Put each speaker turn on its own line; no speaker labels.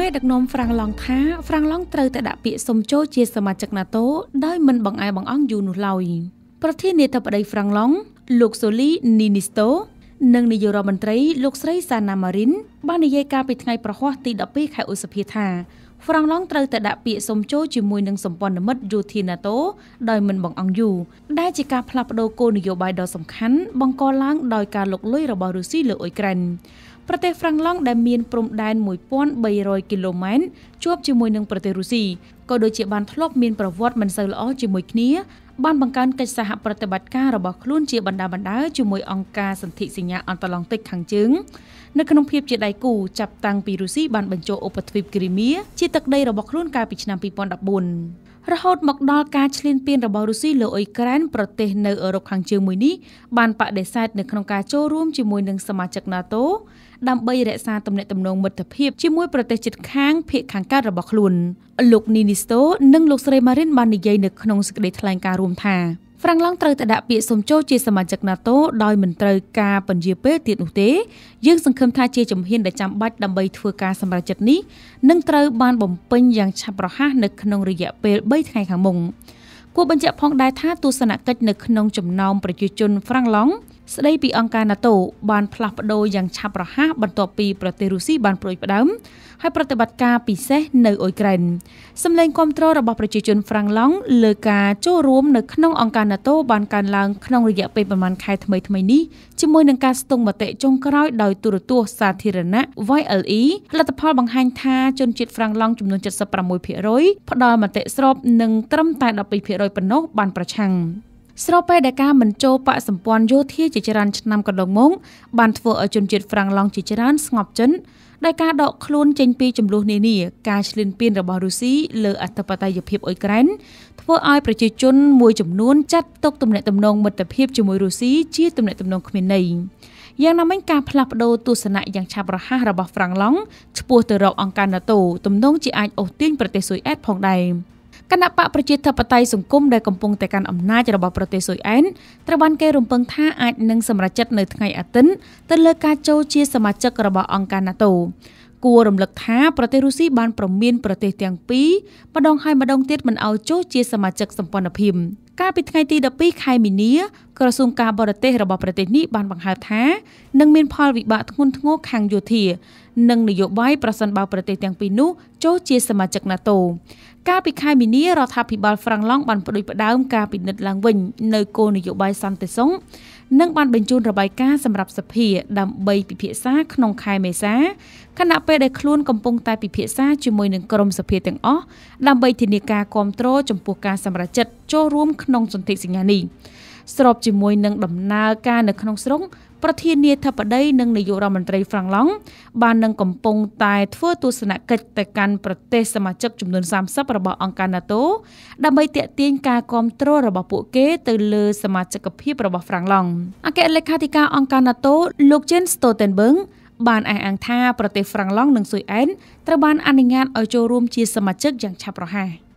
មេដឹកនាំហ្វ្រាំងឡង់ថាហ្វ្រាំងឡង់ត្រូវតែដាក់ពាក្យសុំចូលជា សមាជិក NATO ដោយមិនបង្អែបង្អង់យូរនោះឡើយប្រធានាធិបតីហ្វ្រាំងឡង់លោកសូលីនីនីស្តូនិងនាយករដ្ឋមន្ត្រីលោកស្រីសាណាម៉ារីនបាននិយាយការពីថ្ងៃប្រហ័សទី12ខែឧសភាថាហ្វ្រាំងឡង់ត្រូវតែដាក់ពាក្យសុំចូលជាមួយនឹងសម្ព័ន្ធមិត្តយោធា NATO ដោយមិនបង្អង់យូរដែលជាការផ្លាស់ប្តូរគោលនយោបាយដ៏សំខាន់បង្កឡើងដោយការលុកលុយរបស់រុស្ស៊ីលើអ៊ុយក្រែនប្រទេសហ្វ្រាំងឡង់ដែលមានព្រំដែន1300គីឡូម៉ែត្រជួបជាមួយនឹងប្រទេសរុស្ស៊ីក៏ដូចជាបានធ្លាប់មានប្រវត្តិមិនសូវល្អជាមួយគ្នាបានបង្កើនកិច្ចសហប្រតិបត្តិការរបស់ខ្លួនជាបណ្ដាបណ្ដាជាមួយអង្គការសន្ធិសញ្ញាអន្តរឡង់តិចខាងជើងនៅក្នុងភាពជាដៃគូចាប់តាំងពីរុស្ស៊ីបានបញ្ចូលឧបទ្វីបគ្រីមៀជាទឹកដីរបស់ខ្លួនកាលពីឆ្នាំ2014រហូតមកដល់ការឈ្លានពានរបស់រុស្ស៊ីលើអ៊ុយក្រែនប្រទេស នៅអឺរ៉ុបខាងជើងមួយនេះបានបដិសេធនៅក្នុងការចូលរួមជាមួយនឹងសមាជិក NATO ដើម្បីរក្សាទំនាក់ទំនងមិត្តភាពជាមួយប្រទេសជិតខាងភាគខាងកើតរបស់ខ្លួនលោកនីនីស្តូនិងលោកស្រីម៉ារិនបាននិយាយនៅក្នុងសេចក្តីថ្លែងការណ៍រួមថាហ្វ្រាំងឡង់ត្រូវតែដាក់ពាក្យសុំចូលជាសមាជិក NATO ដោយមិនត្រូវការពន្យាពេលទៀតនោះទេយើងសង្ឃឹមថាជាជំហានដែលចាំបាច់ដើម្បីធ្វើការសម្រេចចិត្តនេះនឹងត្រូវបានបំពេញយ៉ាងឆាប់រហ័សនៅក្នុងរយៈពេល3ថ្ងៃខាងមុខគួរបញ្ជាក់ផងដែរថាទស្សនកិច្ចនៅក្នុងចំណោមប្រជាជនហ្វ្រាំងឡង់ស្ដីពីអង្គការ NATO បានផ្លាស់ប្ដូរយ៉ាងឆាប់រហ័សបន្ទាប់ពីប្រទេសរុស្ស៊ីបានប្រួយផ្ដើមហើយប្រតិបត្តិការពិសេសនៅអ៊ុយក្រែនសម្លេងគាំទ្ររបស់ប្រជាជនហ្វ្រាំងឡង់លើការចូលរួមនៅក្នុងអង្គការ NATO បានកើនឡើងក្នុងរយៈពេលប្រមាណខែថ្មីៗនេះជាមួយនឹងការស្ទង់មតិចុងក្រោយដោយទូរទស្សន៍សាធារណៈ VLE លទ្ធផលបង្ហាញថាជនជាតិហ្វ្រាំងឡង់ចំនួន76%ផ្ដល់មតិស្របនិងត្រឹមតែ12%ប៉ុណ្ណោះបានប្រឆាំងស្របពេលដែលការមិនចូលបកសម្ព័ន្ធយោធាជាច្រើនឆ្នាំកន្លងមកបានធ្វើឲ្យជនជាតិហ្វ្រាំងឡង់ជាច្រើនស្ងប់ចិត្តដោយការដកខ្លួនចេញពីចំនួននានាការឈ្លានពានរបស់រុស្ស៊ីលើអធិបតេយ្យភាពអ៊ុយក្រែនធ្វើឲ្យប្រជាជនមួយចំនួនចាត់ទុកទំនាក់ទំនងមិត្តភាពជាមួយរុស្ស៊ីជាទំនាក់ទំនងគ្មានន័យយ៉ាងណាមិញការផ្លាស់ប្តូរទស្សនៈយ៉ាងឆាប់រហ័សរបស់ហ្វ្រាំងឡង់ឆ្ពោះទៅរកអង្គការ NATO ទំនងជាអាចអូសទាញប្រទេសស៊ុយអែតផងដែរគណៈបកប្រជាធិបតេយ្យសង្គមដែលកំពុងតែកាន់អំណាចរបស់ប្រទេសស៊ុយអែនត្រូវបានគេរំពឹងថាអាចនឹងសម្រេចចិត្តនៅថ្ងៃអាទិត្យទៅលើការចូលជាសមាជិករបស់អង្គការ NATO គួររំលឹកថាប្រទេសរុស្ស៊ីបានប្រមានប្រទេសទាំងពីរម្ដងហើយម្ដងទៀតមិនឲ្យចូលជា សមាជិកសម្ព័ន្ធភាពកាលពីថ្ងៃទី12ខែមីនា ក្រសួងការបរទេសរបស់ប្រទេសនេះបានបង្ហើរថានឹងមានផលវិបាកធ្ងន់ធ្ងរខាងយោធានិងនយោបាយប្រសិនបើប្រទេសទាំងពីរនោះចូលជាសមាជិក NATO កាលពីខែមីនារដ្ឋាភិបាលហ្វ្រង់ឡង់បានបដិបដាមការពិនិត្យឡើងវិញ នៅគោលនយោបាយសន្តិសុខនិងបានបញ្ជូនរបាយការណ៍សម្រាប់សភាដើម្បីពិភាក្សាក្នុងខែមេសាខណៈពេលដែលខ្លួនកំពុង តែពិភាក្សាជាមួយនឹងក្រុមសភាទាំងអស់ដើម្បីធានាការគ្រប់គ្រងចំពោះការសម្រេចចិត្តចូលរួម ក្នុងសន្ធិសញ្ញានេះស្របជាមួយនឹងដំណើរការនៅក្នុងស្រុកប្រធានាធិបតីនិងនាយករដ្ឋមន្ត្រីហ្វ្រង់ឡង់បាននឹងកំពុងតែធ្វើទស្សនកិច្ចទៅកាន់ប្រទេសសមាជិកចំនួន30របស់អង្គការ NATO ដើម្បីទាក់ទាញការគ្រប់គ្រងរបស់ពួកគេទៅលើសមាជិកភាពរបស់ហ្វ្រង់ឡង់អគ្គលេខាធិការអង្គការ NATO លោក Jens Stoltenberg បានអះអាងថាប្រទេសហ្វ្រង់ឡង់និងស៊ុយអែនត្រូវបានអនុញ្ញាតឲ្យចូលរួមជាសមាជិកយ៉ាងឆាប់រហ័ស។